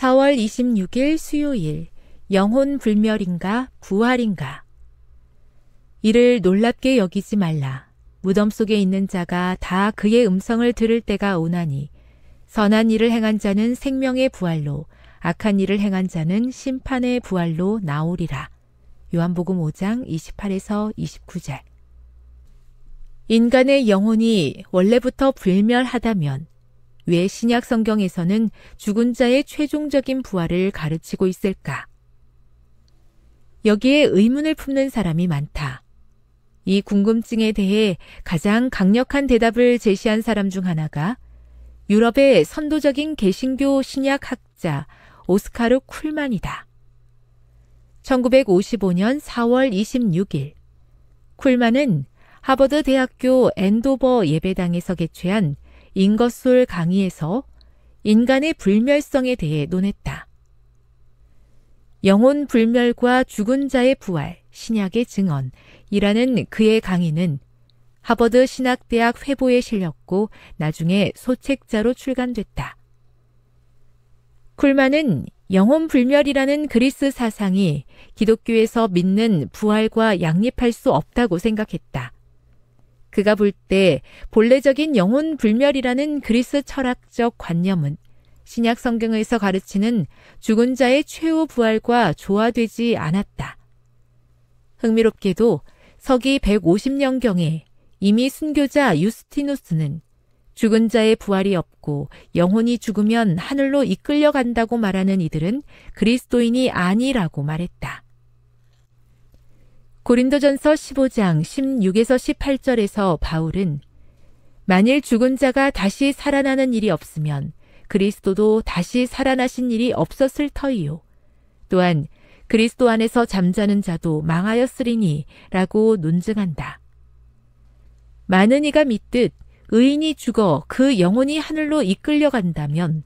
4월 26일 수요일 영혼 불멸인가 부활인가 이를 놀랍게 여기지 말라 무덤 속에 있는 자가 다 그의 음성을 들을 때가 오나니 선한 일을 행한 자는 생명의 부활로 악한 일을 행한 자는 심판의 부활로 나오리라 요한복음 5장 28에서 29절 인간의 영혼이 원래부터 불멸하다면 왜 신약 성경에서는 죽은 자의 최종적인 부활을 가르치고 있을까? 여기에 의문을 품는 사람이 많다. 이 궁금증에 대해 가장 강력한 대답을 제시한 사람 중 하나가 유럽의 선도적인 개신교 신약학자 오스카르 쿨만이다. 1955년 4월 26일 쿨만은 하버드 대학교 엔도버 예배당에서 개최한 인것솔 강의에서 인간의 불멸성에 대해 논했다. 영혼 불멸과 죽은 자의 부활, 신약의 증언이라는 그의 강의는 하버드 신학대학 회보에 실렸고 나중에 소책자로 출간됐다. 쿨만은 영혼 불멸이라는 그리스 사상이 기독교에서 믿는 부활과 양립할 수 없다고 생각했다. 그가 볼 때 본래적인 영혼 불멸이라는 그리스 철학적 관념은 신약 성경에서 가르치는 죽은 자의 최후 부활과 조화되지 않았다. 흥미롭게도 서기 150년경에 이미 순교자 유스티누스는 죽은 자의 부활이 없고 영혼이 죽으면 하늘로 이끌려간다고 말하는 이들은 그리스도인이 아니라고 말했다. 고린도전서 15장 16에서 18절에서 바울은 만일 죽은 자가 다시 살아나는 일이 없으면 그리스도도 다시 살아나신 일이 없었을 터이요. 또한 그리스도 안에서 잠자는 자도 망하였으리니 라고 논증한다. 많은 이가 믿듯 의인이 죽어 그 영혼이 하늘로 이끌려간다면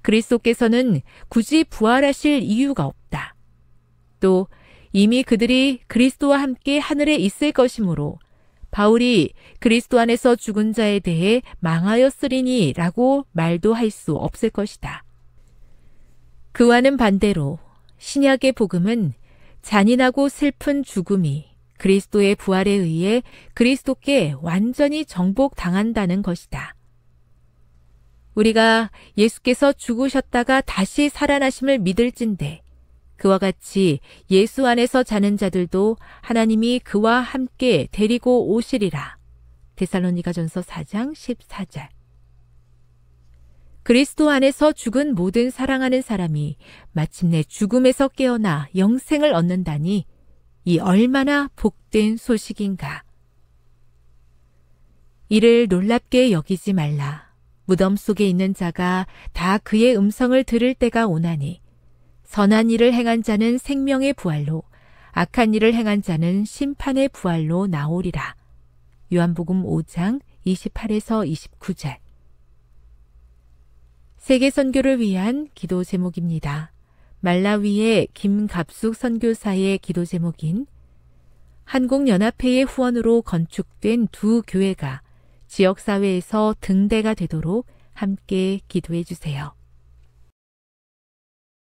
그리스도께서는 굳이 부활하실 이유가 없다. 또 이미 그들이 그리스도와 함께 하늘에 있을 것이므로 바울이 그리스도 안에서 죽은 자에 대해 망하였으리니 라고 말도 할 수 없을 것이다. 그와는 반대로 신약의 복음은 잔인하고 슬픈 죽음이 그리스도의 부활에 의해 그리스도께 완전히 정복당한다는 것이다. 우리가 예수께서 죽으셨다가 다시 살아나심을 믿을진데 그와 같이 예수 안에서 자는 자들도 하나님이 그와 함께 데리고 오시리라. 데살로니가전서 4장 14절. 그리스도 안에서 죽은 모든 사랑하는 사람이 마침내 죽음에서 깨어나 영생을 얻는다니 이 얼마나 복된 소식인가. 이를 놀랍게 여기지 말라. 무덤 속에 있는 자가 다 그의 음성을 들을 때가 오나니 선한 일을 행한 자는 생명의 부활로 악한 일을 행한 자는 심판의 부활로 나오리라. 요한복음 5장 28에서 29절. 세계 선교를 위한 기도 제목입니다. 말라위의 김갑숙 선교사의 기도 제목인 한국연합회의 후원으로 건축된 두 교회가 지역사회에서 등대가 되도록 함께 기도해 주세요.